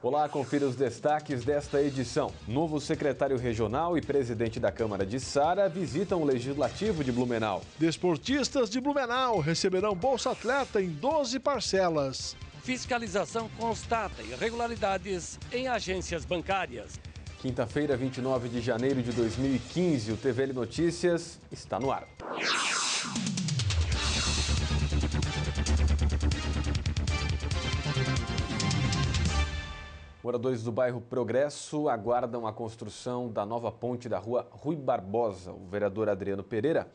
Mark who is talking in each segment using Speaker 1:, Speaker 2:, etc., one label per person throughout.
Speaker 1: Olá, confira os destaques desta edição. Novo secretário regional e presidente da Câmara de Sara visitam o Legislativo de Blumenau.
Speaker 2: Desportistas de Blumenau receberão Bolsa Atleta em 12 parcelas.
Speaker 3: Fiscalização constata irregularidades em agências bancárias.
Speaker 1: Quinta-feira, 29 de janeiro de 2015, o TVL Notícias está no ar. Moradores do bairro Progresso aguardam a construção da nova ponte da rua Rui Barbosa. O vereador Adriano Pereira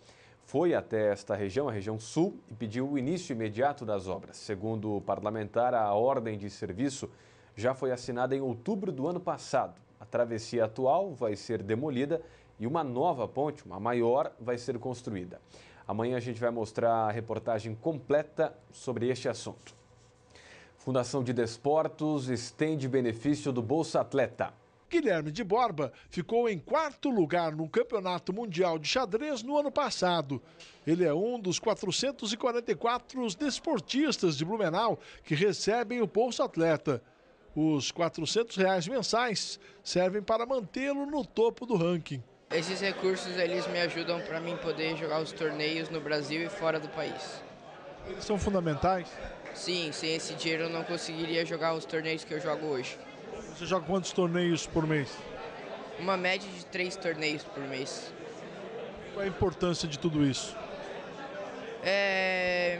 Speaker 1: foi até esta região, a região sul, e pediu o início imediato das obras. Segundo o parlamentar, a ordem de serviço já foi assinada em outubro do ano passado. A travessia atual vai ser demolida e uma nova ponte, uma maior, vai ser construída. Amanhã a gente vai mostrar a reportagem completa sobre este assunto. Fundação de Desportos
Speaker 2: estende benefício do Bolsa Atleta. Guilherme de Borba ficou em quarto lugar no Campeonato Mundial de Xadrez no ano passado. Ele é um dos 444 desportistas de Blumenau que recebem o Bolsa Atleta. Os R$ 400 reais mensais servem para mantê-lo no topo do ranking. Esses recursos eles me ajudam para mim poder jogar os torneios no Brasil e fora do país. Eles são fundamentais? Sim, sem esse dinheiro eu não conseguiria jogar os torneios que eu jogo hoje. Você joga quantos torneios por mês? Uma média de três torneios por mês. Qual a importância de tudo isso? É,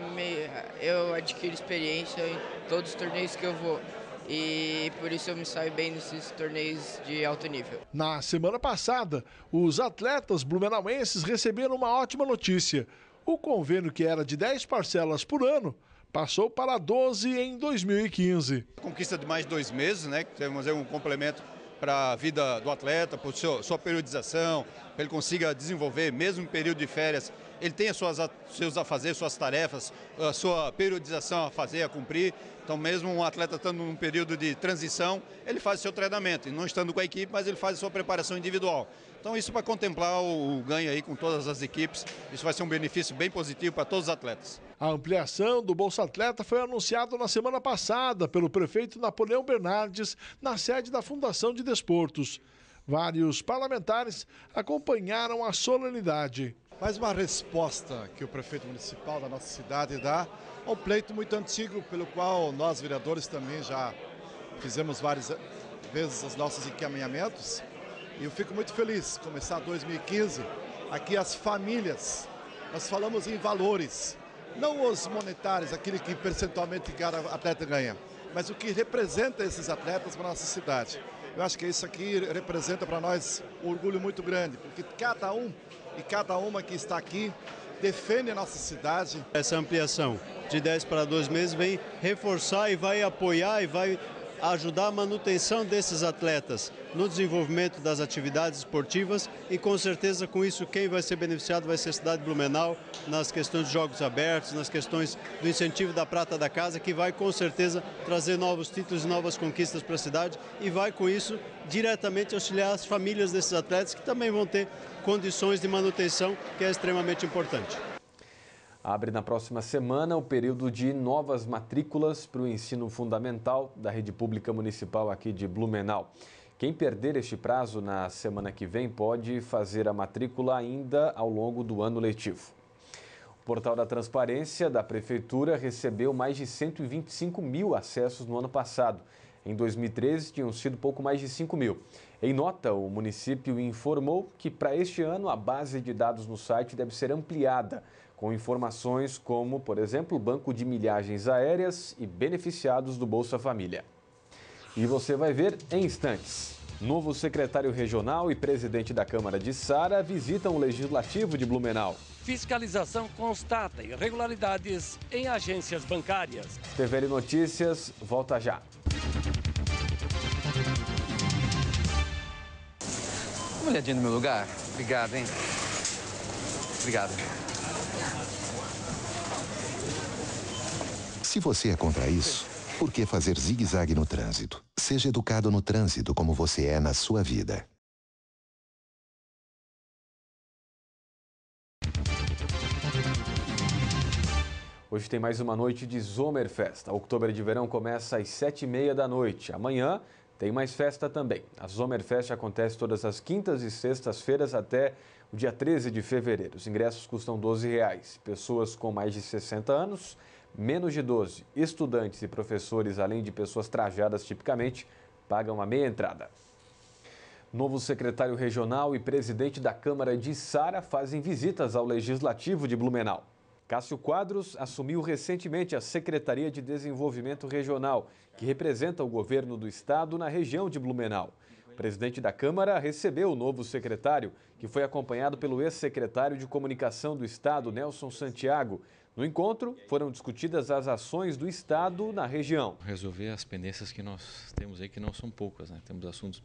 Speaker 2: eu adquiro experiência em todos os torneios que eu vou e por isso eu me saio bem nesses torneios de alto nível. Na semana passada, os atletas blumenauenses receberam uma ótima notícia. O convênio, que era de 10 parcelas por ano, passou para 12 em
Speaker 4: 2015. Conquista de mais dois meses, né? Temos um complemento para a vida do atleta, para sua periodização, para ele consiga desenvolver, mesmo em período de férias, ele tem as suas, seus a fazer, suas tarefas, a sua periodização a fazer, a cumprir. Então, mesmo um atleta estando num período de transição, ele faz seu treinamento, e não estando com a equipe, mas ele faz a sua preparação individual. Então, isso para contemplar o, o ganho aí com todas as equipes, isso vai ser um benefício bem positivo para todos os atletas.
Speaker 2: A ampliação do Bolsa Atleta foi anunciada na semana passada pelo prefeito Napoleão Bernardes, na sede da Fundação de Desportos. Vários parlamentares acompanharam a solenidade mais uma resposta que o prefeito municipal da nossa cidade dá ao pleito muito antigo, pelo qual nós vereadores também já fizemos várias vezes os nossos encaminhamentos. E eu fico muito feliz começar 2015 aqui as famílias. Nós falamos em valores, não os monetários, aquele que percentualmente cada atleta ganha, mas o que representa esses atletas para a nossa cidade. Eu acho que isso aqui representa para nós um orgulho muito grande, porque cada um e cada uma que está aqui defende a nossa cidade.
Speaker 4: Essa ampliação de 10 para 12 meses vem reforçar e vai apoiar e vai a ajudar a manutenção desses atletas no desenvolvimento das atividades esportivas e com certeza com isso quem vai ser beneficiado vai ser a cidade de Blumenau nas questões de jogos abertos, nas questões do incentivo da Prata da Casa, que vai com certeza trazer novos títulos e novas conquistas para a cidade e vai com isso diretamente auxiliar as famílias desses atletas que também vão ter condições de manutenção, que é extremamente importante.
Speaker 1: Abre na próxima semana o período de novas matrículas para o ensino fundamental da rede pública municipal aqui de Blumenau. Quem perder este prazo na semana que vem pode fazer a matrícula ainda ao longo do ano letivo. O portal da transparência da Prefeitura recebeu mais de 125 mil acessos no ano passado. Em 2013, tinham sido pouco mais de 5 mil. Em nota, o município informou que para este ano a base de dados no site deve ser ampliada, com informações como, por exemplo, banco de milhagens aéreas e beneficiados do Bolsa Família. E você vai ver em instantes. Novo secretário regional e presidente da Câmara de Sara visitam o Legislativo de Blumenau.
Speaker 3: Fiscalização constata irregularidades em agências bancárias.
Speaker 1: TVL Notícias volta já. uma olhadinha no
Speaker 3: meu lugar? Obrigado, hein? Obrigado.
Speaker 2: Se você é contra isso, por que fazer zigue-zague no trânsito? Seja educado no trânsito como você é na sua vida.
Speaker 1: Hoje tem mais uma noite de Zomerfest. A Oktober de Verão começa às sete e meia da noite. Amanhã tem mais festa também. A Sommerfest acontece todas as quintas e sextas-feiras até o dia 13 de fevereiro. Os ingressos custam R$ 12. Reais. Pessoas com mais de 60 anos, menos de 12, estudantes e professores, além de pessoas trajadas tipicamente, pagam a meia entrada. Novo secretário regional e presidente da Câmara de Sara fazem visitas ao Legislativo de Blumenau. Cássio Quadros assumiu recentemente a Secretaria de Desenvolvimento Regional, que representa o governo do estado na região de Blumenau. O presidente da Câmara recebeu o novo secretário, que foi acompanhado pelo ex-secretário de Comunicação do Estado, Nelson Santiago. No encontro, foram discutidas as ações do Estado na região. Resolver as pendências que nós temos aí, que não são poucas. Né? Temos assuntos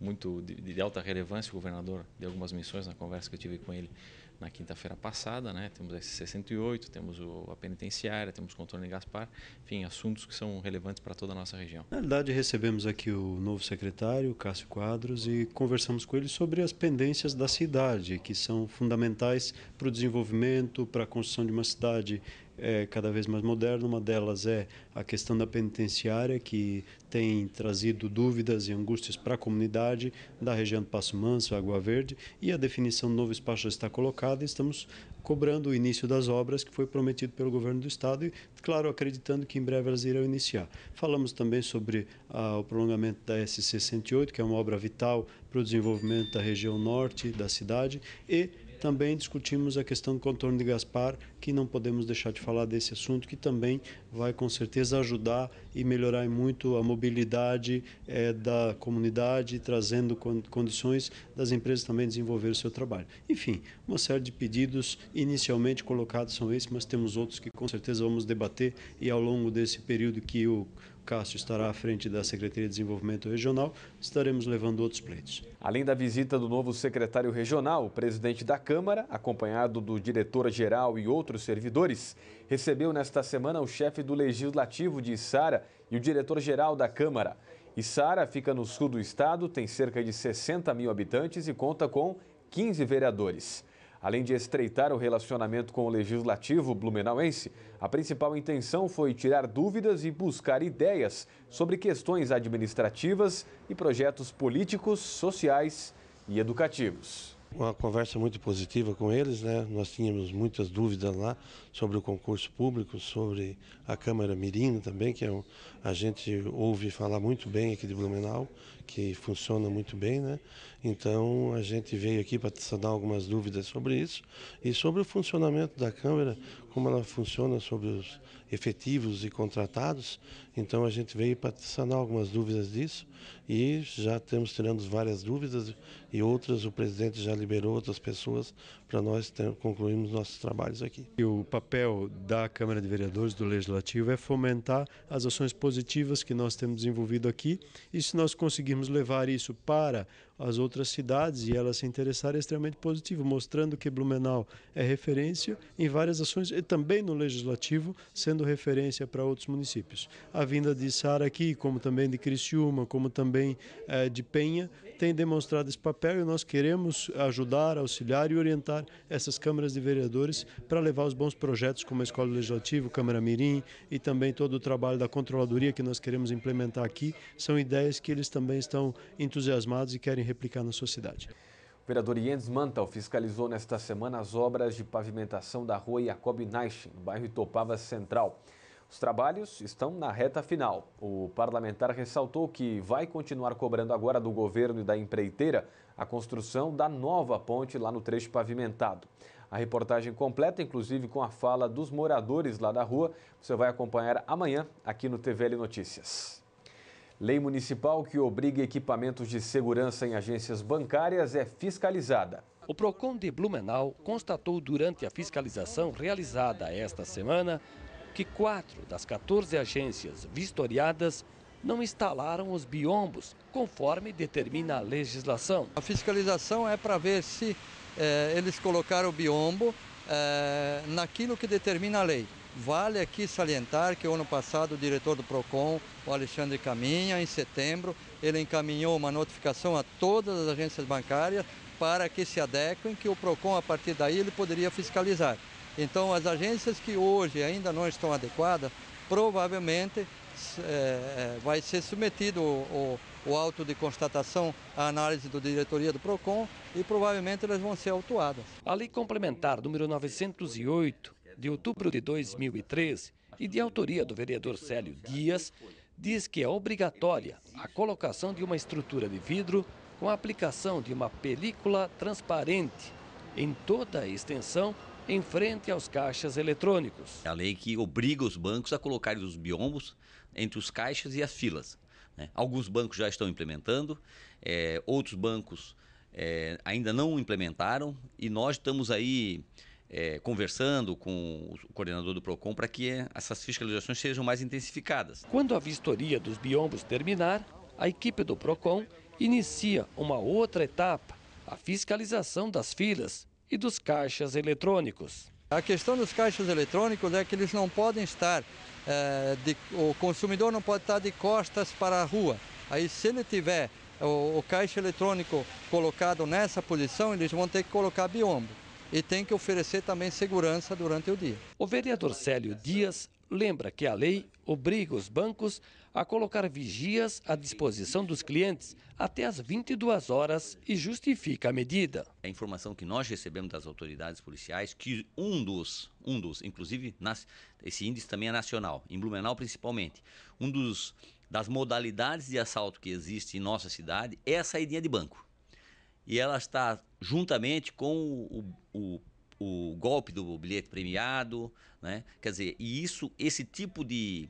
Speaker 1: muito de, alta relevância, o governador de algumas missões, na conversa que eu tive com ele, na quinta-feira passada, né? Temos a S68, temos o, a penitenciária, temos o contorno de Gaspar, enfim, assuntos que são relevantes para toda a nossa região.
Speaker 4: Na verdade, recebemos aqui o novo secretário, Cássio Quadros, e conversamos com ele sobre as pendências da cidade, que são fundamentais para o desenvolvimento, para a construção de uma cidade é, cada vez mais moderno. Uma delas é a questão da penitenciária, que tem trazido dúvidas e angústias para a comunidade da região do Passo Manso, Água Verde, e a definição do novo espaço já está colocada e estamos cobrando o início das obras que foi prometido pelo governo do Estado e, claro, acreditando que em breve elas irão iniciar. Falamos também sobre ah, o prolongamento da SC 108, que é uma obra vital para o desenvolvimento da região norte da cidade, e também discutimos a questão do contorno de Gaspar, que não podemos deixar de falar desse assunto, que também vai com certeza ajudar e melhorar muito a mobilidade é, da comunidade, trazendo condições das empresas também desenvolver o seu trabalho. Enfim, uma série de pedidos inicialmente colocados são esses, mas temos outros que com certeza vamos debater e ao longo desse período que o Cássio estará à frente da Secretaria de Desenvolvimento Regional, estaremos levando outros pleitos. Além da visita do novo
Speaker 1: secretário regional, o presidente da Câmara, acompanhado do diretor-geral e outros servidores, recebeu nesta semana o chefe do Legislativo de Sara e o diretor-geral da Câmara. Sara fica no sul do estado, tem cerca de 60 mil habitantes e conta com 15 vereadores. Além de estreitar o relacionamento com o legislativo blumenauense, a principal intenção foi tirar dúvidas e buscar ideias sobre questões administrativas e projetos políticos, sociais e educativos.
Speaker 2: Uma conversa muito positiva com eles, né? Nós tínhamos muitas dúvidas lá sobre o concurso público, sobre a Câmara Mirim também, que é um, a gente ouve falar muito bem aqui de Blumenau, que funciona muito bem, né? Então a gente veio aqui para sanar algumas dúvidas sobre isso e sobre o funcionamento da Câmara, como ela funciona sobre os efetivos e contratados. Então a gente veio para sanar algumas dúvidas disso e já estamos tirando várias dúvidas e outras o presidente
Speaker 4: já liberou outras pessoas para nós concluirmos nossos trabalhos aqui. E o papel da Câmara de Vereadores do Legislativo é fomentar as ações positivas que nós temos desenvolvido aqui e se nós conseguirmos levar isso para as outras cidades e elas se interessarem é extremamente positivo, mostrando que Blumenau é referência em várias ações e também no legislativo, sendo referência para outros municípios. A vinda de Sara aqui, como também de Criciúma, como também eh, de Penha, tem demonstrado esse papel e nós queremos ajudar, auxiliar e orientar essas câmaras de vereadores para levar os bons projetos como a Escola Legislativa, Câmara Mirim e também todo o trabalho da controladoria que nós queremos implementar aqui. São ideias que eles também estão entusiasmados e querem replicar na sua cidade. O
Speaker 1: vereador Jens Mantel fiscalizou nesta semana as obras de pavimentação da rua Jacob Naichen, no bairro Itopava Central. Os trabalhos estão na reta final. O parlamentar ressaltou que vai continuar cobrando agora do governo e da empreiteira a construção da nova ponte lá no trecho pavimentado. A reportagem completa, inclusive com a fala dos moradores lá da rua, você vai acompanhar amanhã aqui no TVL Notícias. Lei municipal que obriga equipamentos de segurança em agências bancárias é fiscalizada. O PROCON de Blumenau constatou durante a fiscalização realizada esta
Speaker 3: semana que quatro das 14 agências vistoriadas não instalaram os biombos, conforme determina a legislação. A fiscalização é para ver se eh, eles colocaram o biombo eh, naquilo que determina a lei. Vale aqui salientar que o ano passado o diretor do PROCON, o Alexandre Caminha, em setembro, ele encaminhou uma notificação a todas as agências bancárias para que se adequem, que o PROCON, a partir daí, ele poderia fiscalizar. Então, as agências que hoje ainda não estão adequadas, provavelmente é, é vai ser submetido o, o, o auto de constatação à análise da diretoria do PROCON e provavelmente elas vão ser autuadas. A lei complementar número 908 de outubro de 2013 e de autoria do vereador Célio Dias, diz que é obrigatória a colocação de uma estrutura de vidro com a aplicação de uma película
Speaker 5: transparente em toda a extensão em frente aos caixas eletrônicos. É a lei que obriga os bancos a colocarem os biombos entre os caixas e as filas. Né? Alguns bancos já estão implementando, é, outros bancos é, ainda não implementaram e nós estamos aí é, conversando com o coordenador do PROCON para que é, essas fiscalizações sejam mais intensificadas. Quando a vistoria dos biombos
Speaker 3: terminar, a equipe do PROCON inicia uma outra etapa, a fiscalização das filas e dos caixas eletrônicos. A questão dos caixas eletrônicos é que eles não podem estar, é, de, o consumidor não pode estar de costas para a rua. Aí se ele tiver o, o caixa eletrônico colocado nessa posição, eles vão ter que colocar biombo e tem que oferecer também segurança durante o dia. O vereador Célio Dias lembra que a lei obriga os bancos a colocar vigias
Speaker 5: à disposição dos clientes até as 22 horas e justifica a medida. A informação que nós recebemos das autoridades policiais que um dos, um dos, inclusive esse índice também é nacional, em Blumenau principalmente, um dos das modalidades de assalto que existe em nossa cidade é a saída de banco. E ela está juntamente com o, o, o golpe do bilhete premiado, né? Quer dizer, e isso, esse tipo de,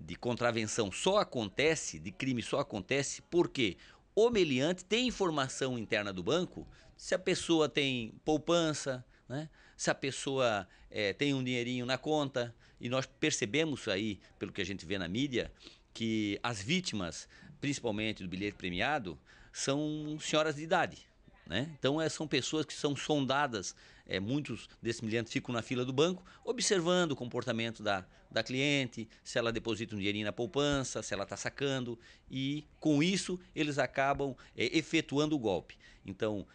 Speaker 5: de contravenção só acontece, de crime só acontece, porque o meliante tem informação interna do banco se a pessoa tem poupança, né? se a pessoa é, tem um dinheirinho na conta. E nós percebemos aí, pelo que a gente vê na mídia, que as vítimas, principalmente do bilhete premiado, são senhoras de idade. Né? Então é, são pessoas que são sondadas, é, muitos desses militantes ficam na fila do banco, observando o comportamento da, da cliente, se ela deposita um dinheirinho na poupança, se ela está sacando, e com isso eles acabam é, efetuando o golpe. Então,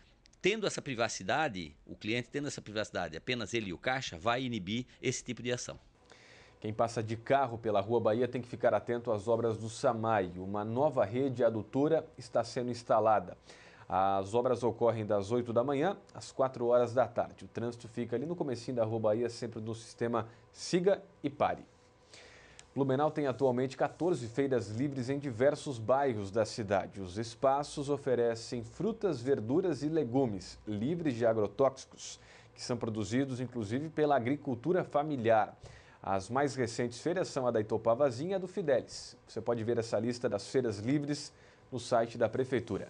Speaker 5: tendo essa privacidade, o cliente tendo essa privacidade, apenas ele e o caixa, vai inibir esse tipo de ação.
Speaker 1: Quem passa de carro pela Rua Bahia tem que ficar atento às obras do SAMAI. Uma nova rede adutora está sendo instalada. As obras ocorrem das 8 da manhã às 4 horas da tarde. O trânsito fica ali no comecinho da Rua Bahia, sempre no sistema Siga e Pare. Blumenau tem atualmente 14 feiras livres em diversos bairros da cidade. Os espaços oferecem frutas, verduras e legumes livres de agrotóxicos, que são produzidos inclusive pela agricultura familiar. As mais recentes feiras são a da Itopavazinha e a do Fidelis. Você pode ver essa lista das feiras livres no site da prefeitura.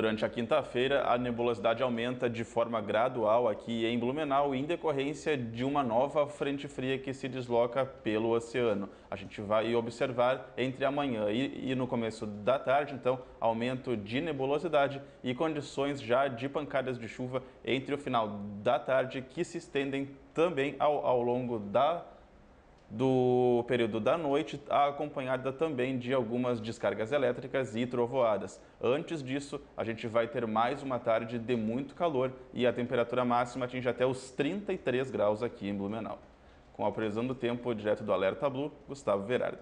Speaker 2: durante a quinta-feira, a nebulosidade aumenta de forma gradual aqui em Blumenau em decorrência de uma nova frente fria que se desloca pelo oceano. A gente vai observar entre amanhã e, e no começo da tarde, então, aumento de nebulosidade e condições já de pancadas de chuva entre o final da tarde que se estendem também ao, ao longo da do período da noite, acompanhada também de algumas descargas elétricas e trovoadas. Antes disso, a gente vai ter mais uma tarde de muito calor e a temperatura máxima atinge até os 33 graus aqui em Blumenau. Com a previsão do tempo, direto do Alerta Blue, Gustavo Verardo.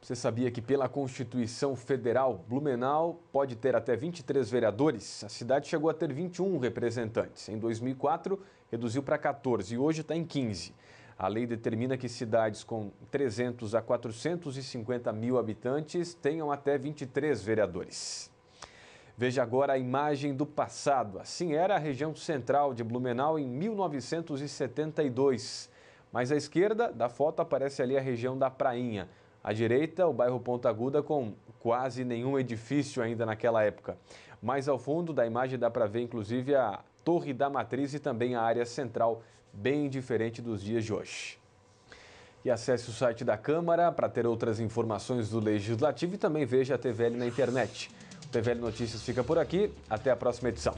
Speaker 1: Você sabia que, pela Constituição Federal, Blumenau pode ter até 23 vereadores? A cidade chegou a ter 21 representantes. Em 2004, reduziu para 14 e hoje está em 15. A lei determina que cidades com 300 a 450 mil habitantes tenham até 23 vereadores. Veja agora a imagem do passado. Assim era a região central de Blumenau em 1972. Mas à esquerda da foto aparece ali a região da Prainha. À direita, o bairro Ponta Aguda com quase nenhum edifício ainda naquela época. Mais ao fundo da imagem dá para ver inclusive a Torre da Matriz e também a área central, bem diferente dos dias de hoje. E acesse o site da Câmara para ter outras informações do Legislativo e também veja a TVL na internet. O TVL Notícias fica por aqui, até a próxima edição.